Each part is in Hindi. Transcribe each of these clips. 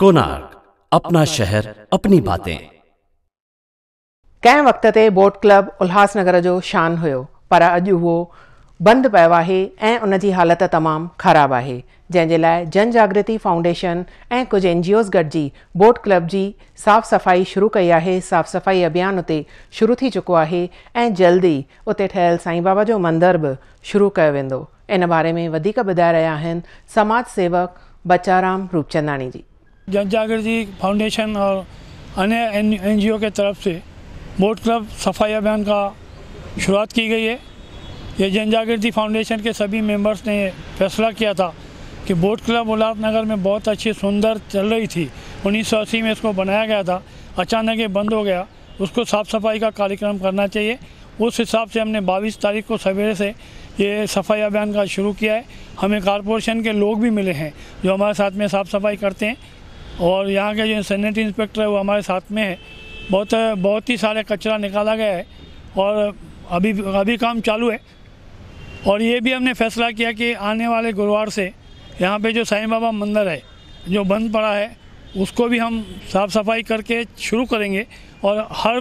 कोनार्क अपना शहर अपनी बातें कंहिं वक़्त ते बोट क्लब उल्हासनगर जो शान हुयो पर अज वो बंद पियो आहे ऐं उन जी हालति तमामु ख़राबु आहे लाइ जन जागृति फाउंडेशन ऐं कुझु एन जी ओस गॾिजी बोट क्लब जी साफ़ सफ़ाई शुरू कई आहे साफ़ सफ़ाई अभियान उते शुरू थी चुको आहे ऐं जल्दी उते ठहियल साईं बाबा जो मंदिर बि शुरू कयो वेंदो इन बारे में वधीक ॿुधाए रहिया आहिनि समाज सेवक बचाराम रूपचंदाणी जी जन जागृति फाउंडेशन और अन्य एनजीओ के तरफ से बोट क्लब सफाई अभियान का शुरुआत की गई है ये जन जागृति फाउंडेशन के सभी मेंबर्स ने फैसला किया था कि बोट क्लब उल्लासनगर नगर में बहुत अच्छी सुंदर चल रही थी उन्नीस में इसको बनाया गया था अचानक ये बंद हो गया उसको साफ़ सफाई का कार्यक्रम करना चाहिए उस हिसाब से हमने 22 तारीख को सवेरे से ये सफाई अभियान का शुरू किया है हमें कारपोरेशन के लोग भी मिले हैं जो हमारे साथ में साफ़ सफाई करते हैं और यहाँ के जो सैनिटरी इंस्पेक्टर है वो हमारे साथ में है बहुत बहुत ही सारे कचरा निकाला गया है और अभी अभी काम चालू है और ये भी हमने फैसला किया कि आने वाले गुरुवार से यहाँ पे जो साईं बाबा मंदिर है जो बंद पड़ा है उसको भी हम साफ़ सफाई करके शुरू करेंगे और हर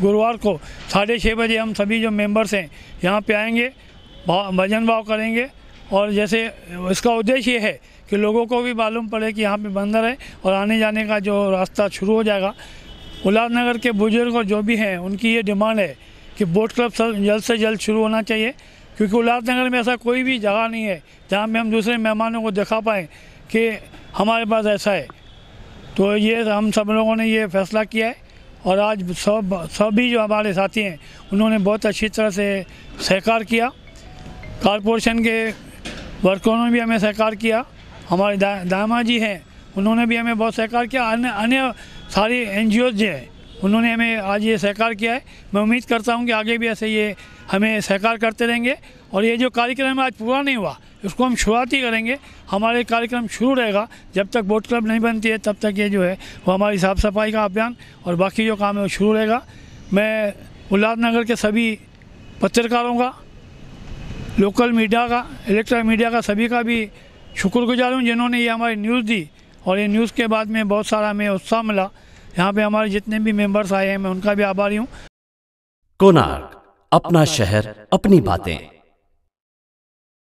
गुरुवार को साढ़े छः बजे हम सभी जो मेंबर्स हैं यहाँ पे आएंगे भजन भाव करेंगे और जैसे इसका उद्देश्य ये है कि लोगों को भी मालूम पड़े कि यहाँ पे बंदर है और आने जाने का जो रास्ता शुरू हो जाएगा उल्लासनगर के बुजुर्ग और जो भी हैं उनकी ये डिमांड है कि बोट क्लब जल्द से जल्द शुरू होना चाहिए क्योंकि उल्लासनगर में ऐसा कोई भी जगह नहीं है जहाँ पर हम दूसरे मेहमानों को दिखा पाएँ कि हमारे पास ऐसा है तो ये हम सब लोगों ने ये फैसला किया है और आज सब सभी जो हमारे साथी हैं उन्होंने बहुत अच्छी तरह से सहकार किया कॉरपोरेशन के वर्करों ने भी हमें सहकार किया हमारे दा, दामा जी हैं उन्होंने भी हमें बहुत सहकार किया अन्य अन्य सारी एन जी जो हैं उन्होंने हमें आज ये सहकार किया है मैं उम्मीद करता हूँ कि आगे भी ऐसे ये हमें सहकार करते रहेंगे और ये जो कार्यक्रम आज पूरा नहीं हुआ उसको हम शुरुआत ही करेंगे हमारे कार्यक्रम शुरू रहेगा जब तक बोट क्लब नहीं बनती है तब तक ये जो है वो हमारी साफ़ सफाई का अभियान और बाकी जो काम है वो शुरू रहेगा मैं उल्लाद नगर के सभी पत्रकारों का लोकल मीडिया का इलेक्ट्रॉनिक मीडिया का सभी का भी शुक्रगुजार हूँ जिन्होंने ये हमारी न्यूज़ दी और ये न्यूज़ के बाद में बहुत सारा हमें उत्साह मिला यहाँ पे हमारे जितने भी मेंबर्स आए हैं मैं उनका भी आभारी हूँ कोनार्क अपना शहर अपनी बातें